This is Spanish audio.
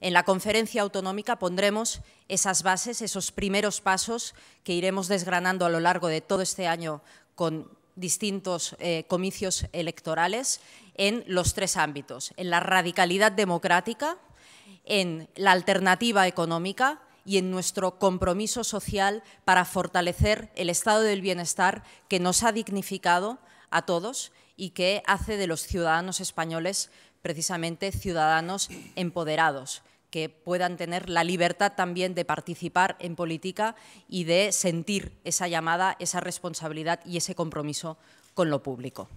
En la conferencia autonómica pondremos esas bases, esos primeros pasos que iremos desgranando a lo largo de todo este año con distintos eh, comicios electorales en los tres ámbitos, en la radicalidad democrática, en la alternativa económica y en nuestro compromiso social para fortalecer el estado del bienestar que nos ha dignificado a todos y que hace de los ciudadanos españoles precisamente ciudadanos empoderados, que puedan tener la libertad también de participar en política y de sentir esa llamada, esa responsabilidad y ese compromiso con lo público.